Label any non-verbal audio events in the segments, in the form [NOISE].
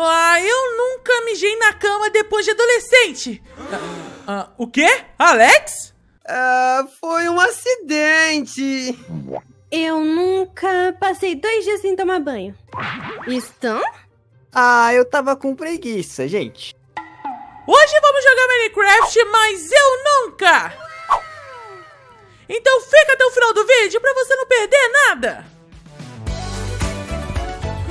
Ah, eu nunca mijei na cama depois de adolescente. Ah, o quê? Alex? Ah, foi um acidente. Eu nunca passei dois dias sem tomar banho. Estão? Ah, eu tava com preguiça, gente. Hoje vamos jogar Minecraft, mas eu nunca! Então fica até o final do vídeo pra você não perder nada!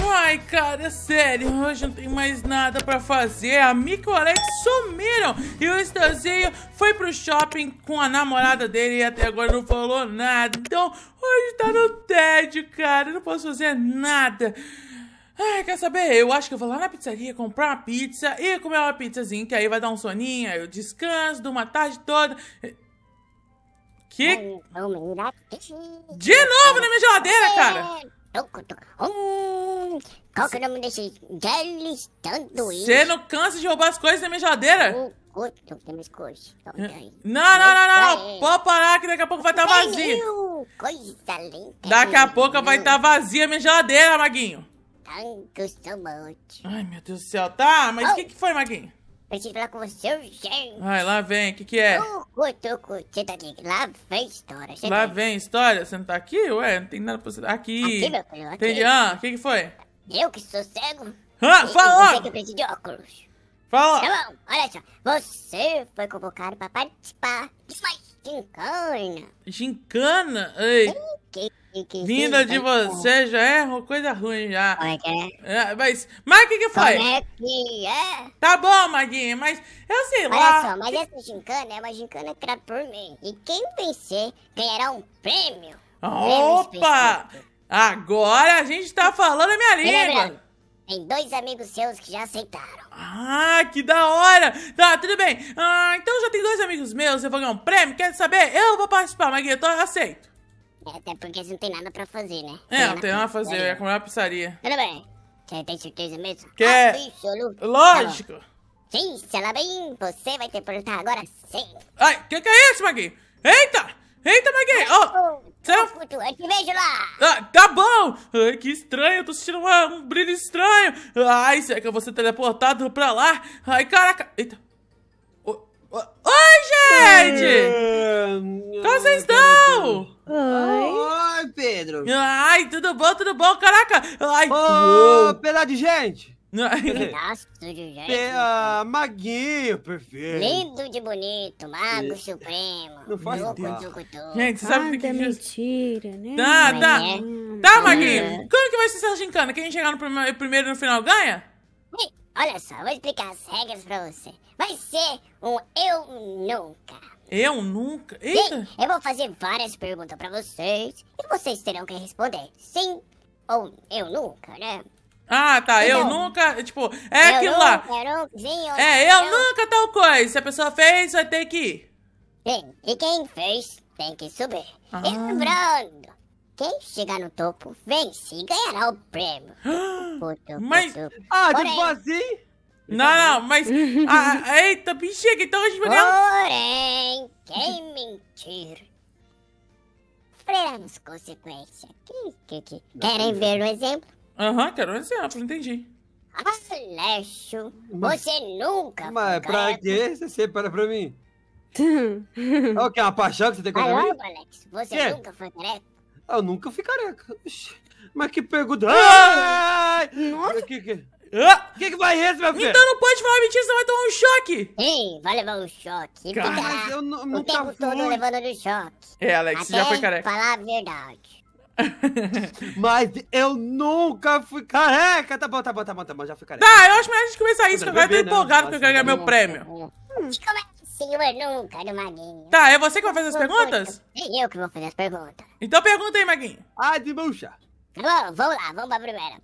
Ai, cara, é sério, hoje não tem mais nada pra fazer. A Mico e o Alex sumiram e o Estanzinho foi pro shopping com a namorada dele e até agora não falou nada. Então, hoje tá no tédio, cara, não posso fazer nada. Ai, quer saber? Eu acho que eu vou lá na pizzaria comprar uma pizza e comer uma pizzazinha, que aí vai dar um soninho, aí eu descanso, de uma tarde toda. Que? De novo na minha geladeira, cara! É. Hum, qual que é o nome desse deles sanduíche? Você não cansa de roubar as coisas da minha geladeira? Não, não, não, não, não. Pode parar que daqui a pouco vai estar tá vazia. Coisa linda. Daqui a pouco vai estar tá vazia a minha geladeira, Maguinho. Ai, meu Deus do céu. Tá, mas o que, que foi, Maguinho? Preciso falar com você gente. Ai, lá vem, o que que é? Cutucu, senta tá aqui. Lá vem história. lá aí. Tá vem história? Você não tá aqui? Ué, não tem nada pra você... Aqui. Aqui, meu filho, aqui. Entendi. Ah, o que que foi? Eu que sou cego. Ah, fala! Você que preciso de óculos. Fala! Tá bom, olha só. Você foi convocado pra participar de mais gincana. Gincana? Ei. Sim. Vinda de você já é uma coisa ruim já. Como é que é? é mas, mas o que, que foi? Como é que é? Tá bom, Maguinha, mas eu é sei assim, Olha lá. Olha só, mas essa gincana é uma gincana criada por mim. E quem vencer ganhará um prêmio. Opa! Prêmio Agora a gente tá falando a minha língua. Tem dois amigos seus que já aceitaram. Ah, que da hora! Tá, tudo bem. Ah, então já tem dois amigos meus, eu vou ganhar um prêmio, quer saber? Eu vou participar, Maguinha, eu aceito. É, até porque eles não tem nada pra fazer, né? É, não, tem nada pra fazer, é comer uma pizzaria. Tudo bem. Você tem certeza mesmo? Que ah, tá Lógico. Tá Sim, se ela bem, você vai ter que perguntar agora sim. Ai, que que é isso, Maguinho? Eita! Eita, Maguinho! oh, tá... Eu te vejo lá! Ah, tá bom! Ai, que estranho, eu tô sentindo uma, um brilho estranho. Ai, será que eu vou ser teleportado pra lá? Ai, caraca! Eita! Oi, gente! Como vocês estão? Oi. Oi, Pedro. Ai, tudo bom, tudo bom? Caraca! Ai, Ô, pedaço de gente! Pedaço de gente. Pe ah, maguinho, perfeito. Lindo de bonito, mago supremo. Não faz Gente, sabe o que é mentira, né? Tá, Mas tá. É. Tá, maguinho. É. Como que vai ser essa gincana? Quem chegar no primeiro, no final ganha? Sim. Olha só, vou explicar as regras pra você. Vai ser um eu nunca. Eu nunca? Eita. Sim, eu vou fazer várias perguntas pra vocês e vocês terão que responder sim ou eu nunca, né? Ah, tá. Então, eu nunca. É, tipo, é aquilo nunca, lá. Eu nunca, sim, é, eu é, eu, nunca tal coisa. Se a pessoa fez, vai ter que ir. Sim, e quem fez tem que subir. Ah. E lembrando quem chegar no topo vence e ganhará o prêmio. [GASPS] mas, ah, tipo Porém... tipo assim? Então não, não, mas. [LAUGHS] ah, eita, bexiga, então a gente vai Porém, quem [LAUGHS] mentir sofrerá consequência. consequências. Que, que, que. Querem ver o um exemplo? Aham, uhum, quero um exemplo, entendi. Aleixo, você nunca. Mas pra quê? Você separa pra mim? Olha [LAUGHS] o que? É uma paixão que você tem com Alô, mim? Alex, você nunca foi careca? Eu nunca fui careca. Mas que pergunta. Ah! Nossa! Que que... Ah! que que vai esse, meu filho? Então não pode falar mentira, você vai tomar um choque! Ei, vai levar um choque. Cara, mas eu não, nunca o tempo fui. todo levando um choque. É, Alex, Até já foi careca. falar a verdade. [LAUGHS] mas eu nunca fui careca! Tá bom, tá bom, tá bom, tá bom, já fui careca. Tá, eu acho melhor a gente começar isso, que agora eu tô empolgado porque eu quero ganhar meu prêmio. Hum senhor nunca do Maguinho. Tá, é você que vai fazer as perguntas? É eu que vou fazer as perguntas. Então pergunta aí, Maguinho. Ah, de bucha. Tá bom, vamos lá, vamos pra primeira.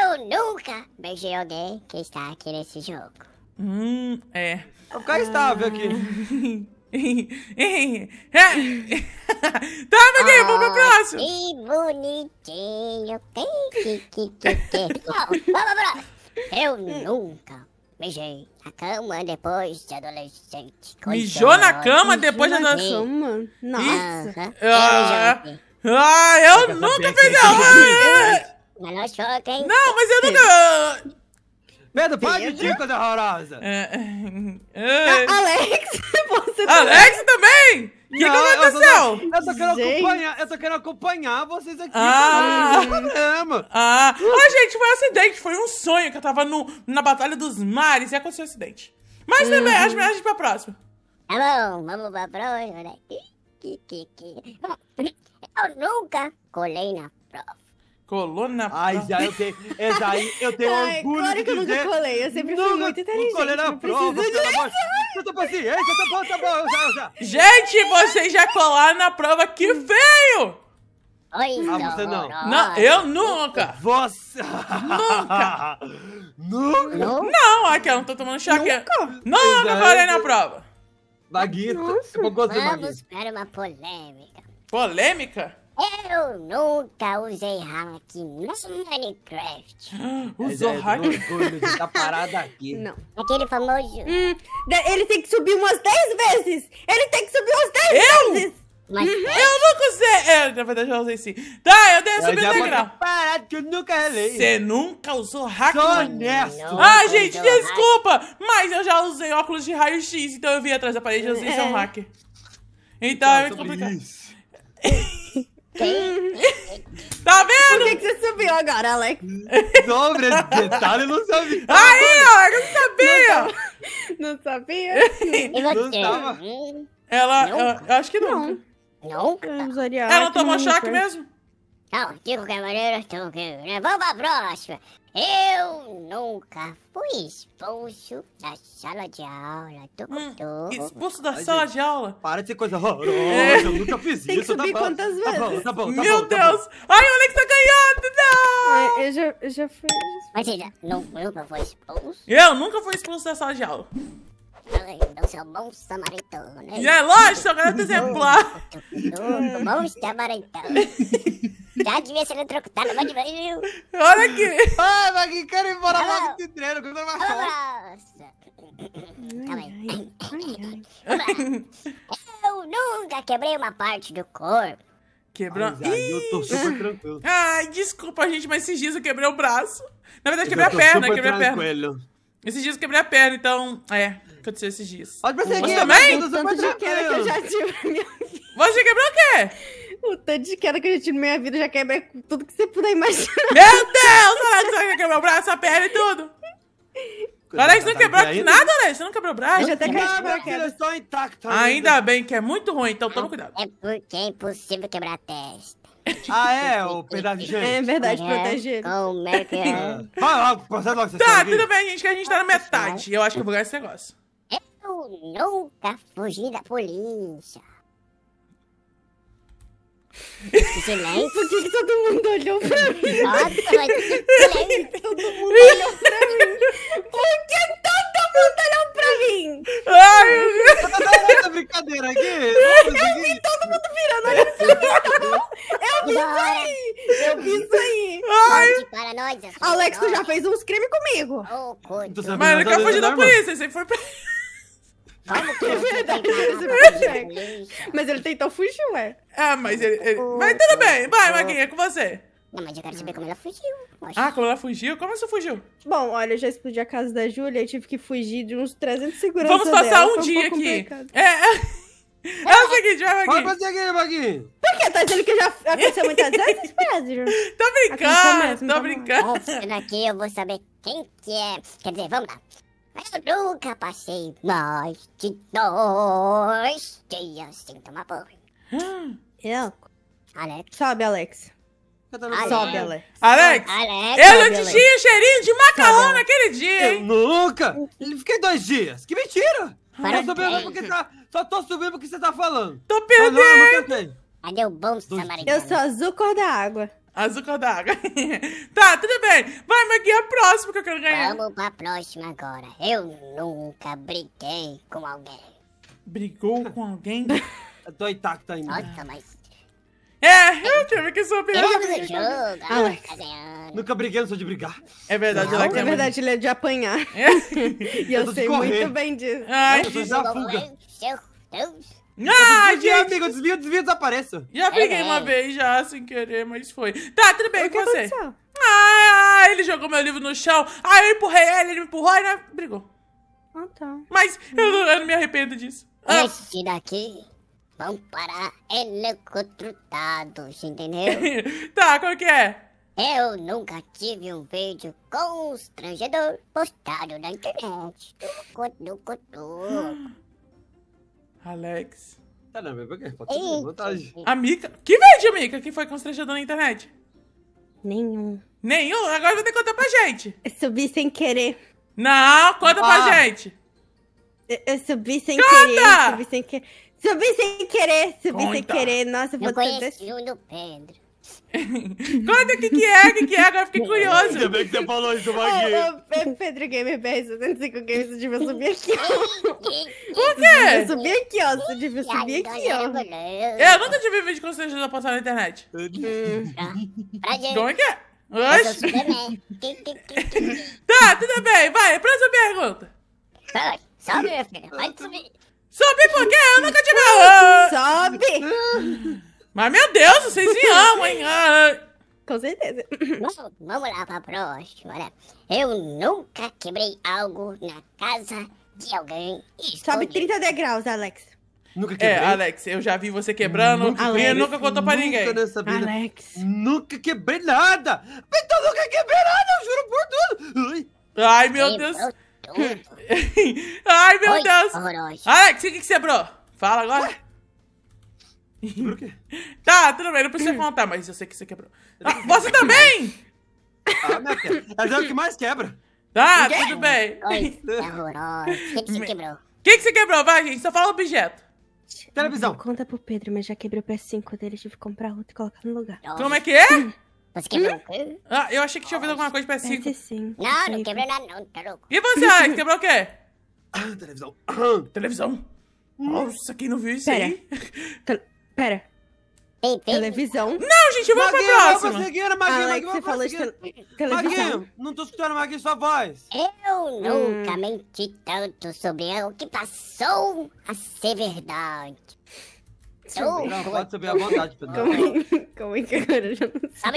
Eu nunca beijei alguém que está aqui nesse jogo. Hum, é. O cara ah. estável aqui. [LAUGHS] É. tá, Maguinho, vamos pro próximo. Que bonitinho. Que, que, que, que, que. vamos pro próximo. Eu nunca Mijei na cama depois de adolescente. Coisa Mijou na cama depois de adolescente? Na cama? Nossa. Ah. É. Ah, eu nunca peguei uma... Mas não choca, hein? Não, mas eu nunca... Pedro, para de dica da horrorosa. É, é. Ah, Alex, [LAUGHS] você Alex também? O que, aconteceu? Eu tô, quero acompanhar, eu tô querendo acompanhar vocês aqui. Ah, tá programa. Ah. ah, gente, foi um acidente. Foi um sonho que eu tava no, na Batalha dos Mares e aconteceu um acidente. Mas, hum. bebê, as mensagens pra próxima. Tá bom, vamos pra próxima. Né? Eu nunca colei na prova. Colou na Ai, já eu tenho. Essa é, aí eu [LAUGHS] tenho Ai, orgulho claro de que eu nunca colei. Eu sempre fui muito inteligente. Colei na prova. Eu tô paciente, tá bom, tá bom. Já, já. Gente, vocês já colaram na prova. Que hum. feio! Oi, ah, você não. Não, eu nunca. Você. Nunca. [LAUGHS] nunca. Não, aqui eu não tô tomando chá. Nunca. Não, nunca colei na prova. Vaguita. Vamos para uma polêmica. Polêmica? Eu nunca usei hack no Minecraft. [GASPS] Usou é, hack? Ele tá parado aqui. Não. Aquele famoso. Hum, ele tem que subir umas 10 vezes! Ele tem que subir umas 10 vezes! Mas uhum. é? Eu não usei. É, na verdade, eu usei sim. Tá, eu dei a subir o degrau. Parado que eu nunca relei. Você nunca usou hack Sou honesto. Ah, gente, desculpa. Hack. Mas eu já usei óculos de raio-x, então eu vi atrás da parede e usei seu é. hack. Então, então é complicado. Isso. [LAUGHS] [LAUGHS] Tá vendo? Por que, que, você subiu agora, Alex? Sobre esse detalhe, eu não sabia. Aí, ó, eu não sabia. Não, sabia? Não sabia? [LAUGHS] Não ela, ela, eu acho que não. Não. Ela tomou choque mesmo? Não, de qualquer maneira, estou aqui. Vamos pra próxima. Eu nunca fui expulso da sala de aula do hum, Expulso da Ai, sala gente, de aula? Para de ser coisa é. horrorosa, é. eu nunca fiz Tem isso, tá bom. quantas vezes? Tá bom, tá bom, tá Meu bom, tá Deus! Tá Ai, o Alex tá ganhando, não! eu, já, eu já fui... Mas você nunca foi expulso? Eu nunca fui expulso da sala de aula. Ai, eu sou bom samaritano. E é lógico, eu quero exemplar. Eu [LAUGHS] bom samaritano. [LAUGHS] já devia ser eletrocutado, mas viu. Olha aqui. [LAUGHS] Ai, Magui, quero ir embora Alô. logo de treino, que eu tô Nossa. Calma tá aí. Eu nunca quebrei uma parte do corpo. Quebrou. Ai, eu tô super tranquilo. Ai, desculpa, gente, mas esses dias eu quebrei o braço. Na verdade, quebrei a perna, quebrei a perna. Esses dias eu quebrei a perna, então. É, aconteceu esses dias. Pode perseguir, Você também? Eu Você quebrou o quê? O tanto de queda que eu já tive na minha vida já quebra tudo que você puder imaginar. Meu Deus! Alex, você quebrou o braço, a perna e tudo! Alex, não quebrou aqui nada, Alex? Você não quebrou o braço? Eu já até caí ainda. ainda bem que é muito ruim, então toma é cuidado. É porque é impossível quebrar a testa. Ah, é? é o pedaço de gente. É verdade, proteger. Como é que [LAUGHS] é? Vai logo, procede logo. Vocês tá, tudo bem, gente, que a gente tá na metade. Eu acho que eu vou ganhar esse negócio. Eu nunca fugi da polícia. Silêncio? Por que, que, todo mundo olhou pra ah, mim? Nossa, mas que todo mundo olhou pra mim? Por que todo mundo olhou pra mim? Ai, meu Deus! Tá brincadeira aqui! Eu vi todo mundo virando olhando pra mim, tá bom? Eu vi isso aí! Eu vi isso aí! Ai! Assim, Alex, tu já fez uns crimes comigo! Oh, coisa! Então mas ele acabou de dar né, polícia isso, ele sempre foi pra. Ah, [LAUGHS] é tem [LAUGHS] é verdade. mas ele tentou fugir, ué. Ah, mas ele. ele... Mas tudo bem, vai, Maguinha, é com você. Não, mas eu quero saber como ela fugiu. Ah, como ela fugiu? Como você fugiu? Bom, olha, eu já explodi a casa da Júlia e tive que fugir de uns 300 seguranças. Vamos passar dela, um dia um aqui. Complicado. É, é. é o seguinte, vai, Maguinho. Pode fazer aqui, Maguinho. Por quê? Tá dizendo que já aconteceu muitas vezes, Pedro? [LAUGHS] tô brincando, mesmo, tô tá brincando. Ó, aqui eu vou saber quem que é. Quer dizer, vamos lá. Mas eu nunca passei mais de dois dias sem tomar banho. Ah, eu? Alex. Sobe, Alex. Sobe, Alex. Alex! Alex. Eu não tinha cheirinho de macarrão Sobe, naquele dia, hein? Eu nunca! Fiquei dois dias. Que mentira! Para só, tô porque tá, só tô subindo porque você tá falando. Tô é perdendo! Cadê o bom samaritano? Eu sou azul cor da água. Açúcar d'água. [LAUGHS] tá, tudo bem. Vai, Maguinha, a próxima que eu quero ganhar. Vamos pra próxima agora. Eu nunca briguei com alguém. Brigou com alguém? Tô intacto ainda. Nossa, mas... É, eu tive que saber. Ele jogo, Alex. Nunca briguei, não sou de brigar. É verdade, não, Alex. É verdade, ele é de apanhar. É. [LAUGHS] [LAUGHS] e eu, eu sei muito bem disso. Ai, eu sou fuga. Meu Deus. Ah, eu amigo, desvio, desvio, Já peguei é. uma vez já, sem querer, mas foi. Tá, tudo bem, o com você? Aconteceu? Ah, ele jogou meu livro no chão. Aí eu empurrei ele, ele me empurrou e né? brigou. Ah, tá. Mas eu, eu, não me arrependo disso. Ah. Esse daqui vão parar eletrotrutados, entendeu? [LAUGHS] tá, qual que é? Eu nunca tive um vídeo constrangedor postado na internet. Do, do, [GASPS] [GASPS] Alex. Caramba, porque pode ter vantagem. A Que vende, amiga, que foi constrangedor na internet? Nenhum. Nenhum? Agora vai ter que contar pra gente. Eu subi sem querer. Não, conta ah. pra gente. Eu, eu subi sem conta! querer. Subi sem, subi sem querer, subi conta. sem querer. Nossa, eu vou ter. Pedro. [LAUGHS] Conta o que, que é, o que, que é, agora fiquei curioso. Ainda bem que você falou isso, Magui. Ô, ô, é Pedro Gamer BR 75 Games, você devia subir aqui, ó. [LAUGHS] O quê? Você devia subir aqui, ó. Você devia subir aqui, ó. É, eu nunca tive vídeo com certeza da postar na internet. Hum. Hum. Como é que é? Oxe. Né? Tá, tudo bem, vai, próxima pergunta. Sobe, minha filha, pode subir. Sobe por quê? Eu nunca tive. Sobe! [LAUGHS] Mas, meu Deus, vocês me amam, hein? [LAUGHS] Ah, ah. com certeza. Bom, vamos lá pra próxima, né? Eu nunca quebrei algo na casa de alguém. Sobe 30 degraus, Alex. Nunca é, quebrei. É, Alex, eu já vi você quebrando nunca Alex, e nunca contou pra ninguém. Nunca nessa vida. Alex. Nunca quebrei nada. Então nunca quebrei nada, eu juro por tudo. Ai, meu Deus. [LAUGHS] Ai, meu Oi, Deus. Horroroso. Alex, o que, que quebrou? Fala agora. Ué? Quebrou o quê? [LAUGHS] Tá, tudo bem, não precisa hum. contar, mas eu sei que você quebrou. Ah, você né? também? Ah, minha é quebra. Mas é o que mais quebra. Tá, tudo bem. é O que, que você quebrou? O que, que você quebrou? Vai, gente, só fala o objeto. Televisão. Conta pro Pedro, mas já quebrei o PS5 dele, tive que comprar outro e colocar no lugar. Como é que é? Hum. Você quebrou o Ah, eu achei que tinha ouvido alguma coisa de PS5. PS5. Não, não quebrou nada não, tá louco. E você, Ai, quebrou o quê? Ah, televisão. Ah, televisão. Hum. Nossa, quem não viu isso Pera. aí? [LAUGHS] Pera. Tem, tem. Televisão. Não, gente, vamos pra próxima. Não conseguiram, Maguinho, ah, é Maguinho, você falou te televisão. Maguinho, não tô escutando, Maguinho, sua voz. Eu nunca hum. menti tanto sobre o que passou a ser verdade. não, pode subir à vontade, Pedro. Como é que é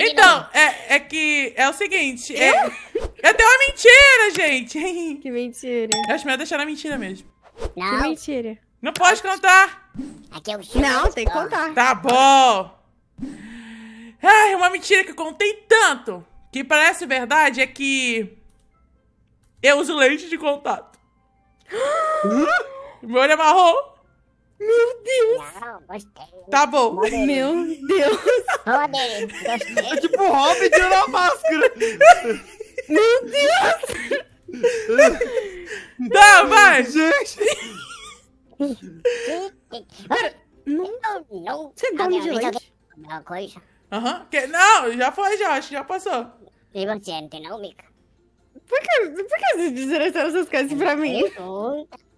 eu Então, é, é que é o seguinte. Eu? É, eu uma mentira, gente. Que mentira. Eu acho melhor deixar na mentira mesmo. Não. Que mentira. Não pode cantar! Aqui é o Não, tem que contar. Tá bom! Ai, uma mentira que eu contei tanto que parece verdade é que eu uso leite de contato. [GASPS] Meu olho é marrom. Meu Deus. Não, gostei. Tá bom. Meu Deus. É tipo o Hobbit tirando a máscara. Meu Deus. Tá, vai. Gente. Pera, não... Você dorme de leite? coisa? Aham. Que- Não, já foi, já. Acho já passou. E você não tem não, Mika? Por que, por que vocês direcionam essas coisas pra mim? Hum,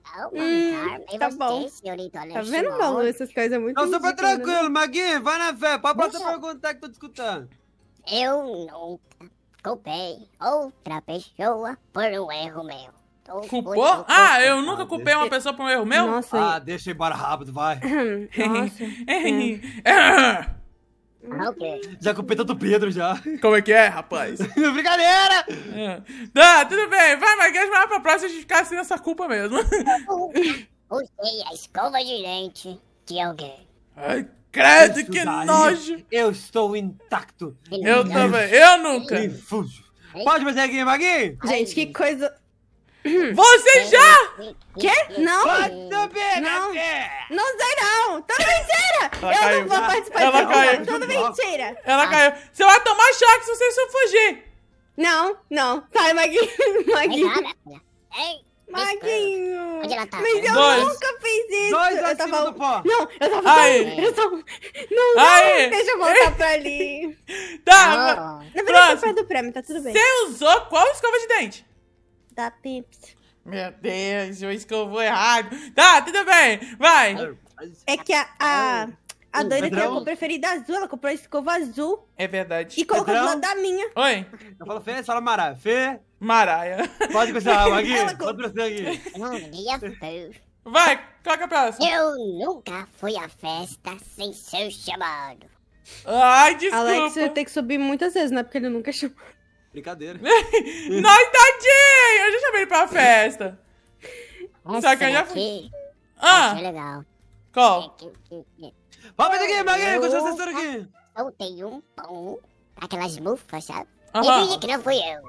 tá bom. Tá vendo, Malu? Essas coisas é muito Não, super né? tranquilo, Maguinho, vai na fé. Pode passar Deixa- perguntar que tô te escutando. Eu nunca culpei outra pessoa por um erro meu. Então, Culpou? Ah, eu nunca culpei uma pessoa por um erro meu? Nossa, ah, deixa eu ir embora rápido, vai. [LAUGHS] Nossa. [LAUGHS] É. Ah, já culpei tanto Pedro já. Como é que é, rapaz? [LAUGHS] Brincadeira! Tá, tudo bem. Vai, Marquês, vai lá pra próxima a gente ficar assim nessa culpa mesmo. Usei a escova de dente de alguém. Ai, credo, Isso que daí, nojo! Eu estou intacto. Eu, eu também, é. eu nunca. fujo. Pode fazer aqui, Maguinho? Gente, que coisa Uhum. Você uhum. já? Quê? Não. Não. Não sei não. Tá tudo mentira. Ela eu caiu. não vou participar Ela disso. Caiu. Tudo mentira. Ela ah. caiu. Você vai tomar choque se você só fugir. Não, não. Sai, Maguinho. [LAUGHS] Maguinho. Maguinho. Onde ela tá? Mas eu Dois. nunca fiz isso. Dois eu tava... do pó. Não, eu tava... Aí. Eu tava... Não, Aí. não. Deixa eu voltar pra ali. [LAUGHS] tá. Oh. Na verdade, eu do prêmio. Tá tudo bem. Você usou qual escova de dente? da Pepsi. Meu Deus, eu escovou errado. Tá, tudo bem, vai. É que a, a, a Dani tem a cor preferida azul, ela comprou a escova azul. É verdade. E colocou do lado da minha. Oi. Eu falo Fê, você fala Maraia. Fê. Maraia. Pode começar [LAUGHS] Magui. Pode continuar aqui. Vai, coloca é a próxima. Eu nunca fui à festa sem ser chamado. Ai, desculpa. Alex, você tem que subir muitas vezes, né? Porque ele nunca chamou. Brincadeira. [LAUGHS] Nós, tadinho! Eu já chamei ele pra festa. Nossa, Só que eu já fui. Ah! É legal. Qual? Vamos aqui, Maguinho, com essa história aqui. Soltei um pão, aquelas mufas, sabe? Uh -huh. E que não fui eu.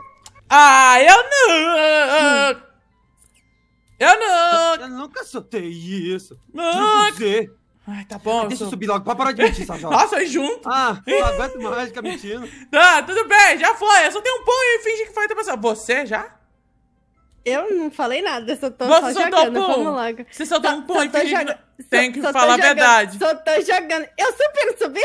Ah, eu não! Eu não! Eu nunca soltei isso. Não. Não Ai, tá bom. Deixa eu subir logo, pode parar de mentir, Sajó. [LAUGHS] Nossa, junto. Ah, eu aguento mais ficar mentindo. [LAUGHS] Tá, tudo bem, já foi. Eu só tenho um pão e fingi que foi outra pessoa. Você já? Eu não falei nada, eu só tô Você só jogando, pum. vamos logo. Você soltou um ponto e fingi joga... que... Tem que só falar a verdade. Só tô jogando. Eu subi, não subi?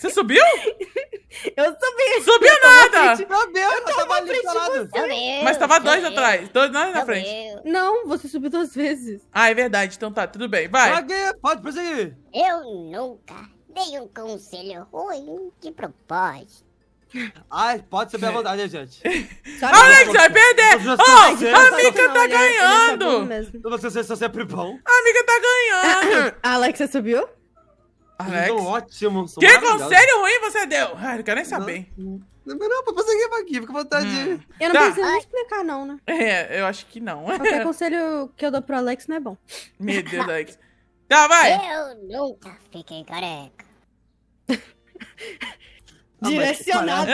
Você subiu? [LAUGHS] Eu subi. Subiu eu nada! Subiu, eu, eu tava ali Mas tava dois atrás, dois nós é na frente. Não, você subiu duas vezes. Ah, é verdade, então tá, tudo bem, vai. pode prosseguir. Eu nunca dei um conselho ruim de propósito. Ai, pode subir à vontade, gente. [LAUGHS] Alex, vai perder! Oh, a tá é amiga tá ganhando! Se você é sempre bom. A amiga tá ganhando! você subiu? Alex. Que conselho ruim você deu? Ah, não quero nem saber. Não, não, não você aqui, aqui, fica à vontade. Hum. Eu não tá. preciso nem explicar, não, né? [LAUGHS] É, eu acho que não. Qualquer [LAUGHS] conselho que eu dou pro Alex não é bom. Meu Deus, Alex. Tá, vai! Eu nunca fiquei careca. [LAUGHS] Ah, [LAUGHS] tá ah, direcionado.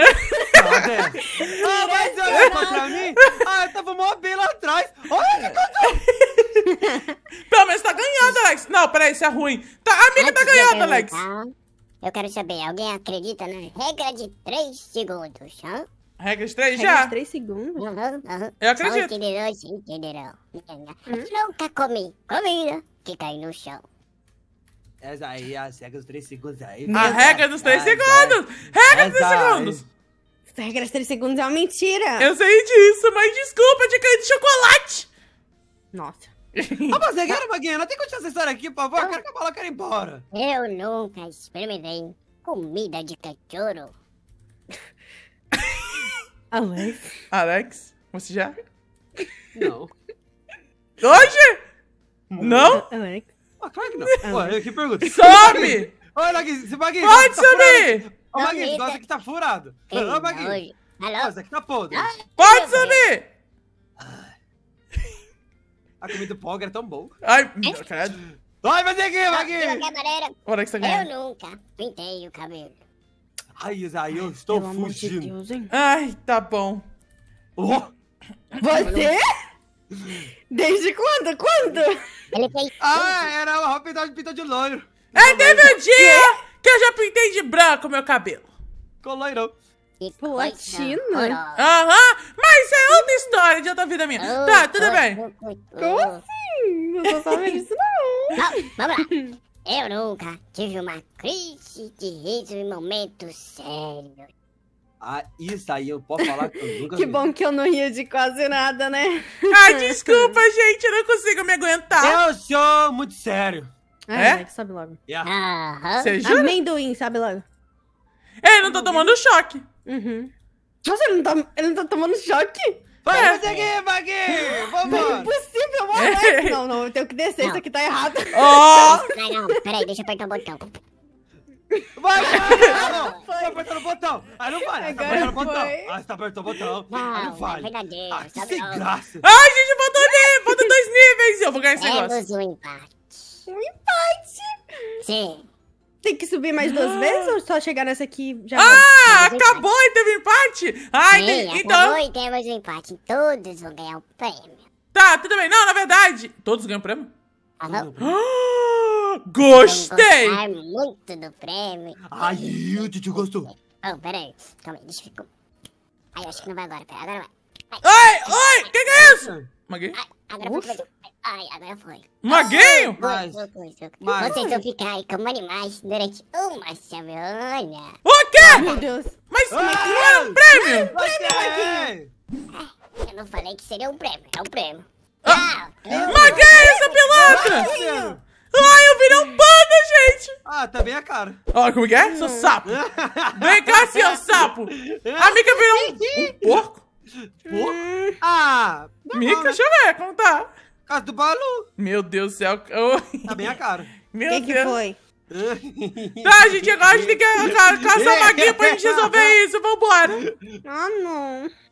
Ah, mas olha pra mim. Ah, eu tava mó bem lá atrás. Olha quanto... [LAUGHS] Pelo menos tá ganhando, Alex. Não, peraí, isso é ruim. Tá, a amiga tá Antes tá ganhando, Alex. Eu quero saber, alguém acredita na regra de 3 segundos, hã? Regra de 3 já? Regra de 3 segundos? Uhum, uhum. Eu acredito. Só entenderão, Hum? Nunca comi comida que cai no chão. Essa aí é a regra dos 3 segundos aí. A regra dos 3 segundos! Regra dos 3 segundos! A regra dos 3 segundos é uma mentira! Eu sei disso, mas desculpa, de cair de chocolate! Nossa. Rapaziada, quero, Maguinha, não tem que continuar essa história aqui, por favor. Eu quero que a bala quero ir embora. Eu nunca experimentei comida de cachorro. [LAUGHS] Alex. Alex, você já? Não. Hoje? Não? Alex. Ah, claro que não. [LAUGHS] Pô, eu que pergunto. Some! [LAUGHS] Olha, Maguinho, esse Maguinho. Pode subir! Tá Ô, Maguinho, esse aqui é- tá furado. Ô, Maguinho. Alô? Esse aqui tá podre. Ah, Pode subir! A comida do Pog era tão boa. Ai, credo. Vai, vai ter que, Maguinho! Tá eu nunca pintei o cabelo. Ai, Isaí, eu estou fugindo. Ai, tá bom. Você? Desde quando? Quando? Ele fez Ah, era o rapidão de pinta de loiro. É desde o dia que eu já pintei de branco meu cabelo. Coloirão. Platina? Aham, mas é outra história de outra vida minha. Oh, tá, ah, tudo oh, bem. Oh, assim? Eu não sabia disso, não. vamos lá. Eu nunca tive uma crise de riso em momento sério. Ah, isso aí eu posso falar que eu [LAUGHS] nunca Que vi. bom que eu não rio de quase nada, né? Ai, desculpa, [LAUGHS] gente, eu não consigo me aguentar. Eu sou muito sério. Ah, é? sabe logo. Yeah. É. Aham. Você jura? Amendoim, sabe logo. eu não tô tomando choque. Uhum. Nossa, ele não tá, ele não tá tomando choque? Vai, é. aqui, vai aqui! Vamos! É impossível, moleque! [LAUGHS] não, não, eu tenho que descer, não. isso aqui tá errado. Oh. não, não, peraí, deixa eu apertar o botão. Vai, vai, não, não. Tá apertando o botão. Aí ah, não vale. Agora tá apertando o botão. Aí ah, você tá apertando o botão. Não, ah, não é vale. É ah, que sem graça. Ai, gente, botou, de, botou dois níveis. Eu vou ganhar esse negócio. Temos um empate. Um empate? Sim. Tem que subir mais duas ah. vezes ou só chegar nessa aqui já? Ah, acabou empate. e teve empate? Ai, Sim, tem... então. Acabou e temos um empate. Todos vão ganhar o um prêmio. Tá, tudo bem. Não, na verdade. Todos ganham prêmio? Aham. Gostei! Ai, muito do prêmio. Ai, o Titi gostou. Oh, peraí. Calma aí, deixa eu ficar. Ai, eu acho que não vai agora, peraí. Agora vai. Ai, ai, que que é isso? Maguei? Agora foi. Ai, agora foi. Maguinho? Mas, mas... Vocês vão ficar aí como animais durante uma semana. O quê? Meu Deus. Mas não é um prêmio? prêmio, Maguinho. É. Ah, eu não falei que seria um prêmio, é um prêmio. Ah, ah Maguinho, seu pilantra! Ai, eu virei um panda, gente! Ah, tá bem a cara. Ó, como é que é? Seu sapo. Vem cá, seu sapo. A Mika virou um, um porco. Porco? Ah, Mika, né? deixa eu ver como tá. Casa do Balu. Meu Deus do céu. Tá bem a cara. Meu que Deus. que foi? Tá, gente, agora a gente tem que [LAUGHS] caçar uma maguinha pra gente resolver isso. Vambora. Ah, não.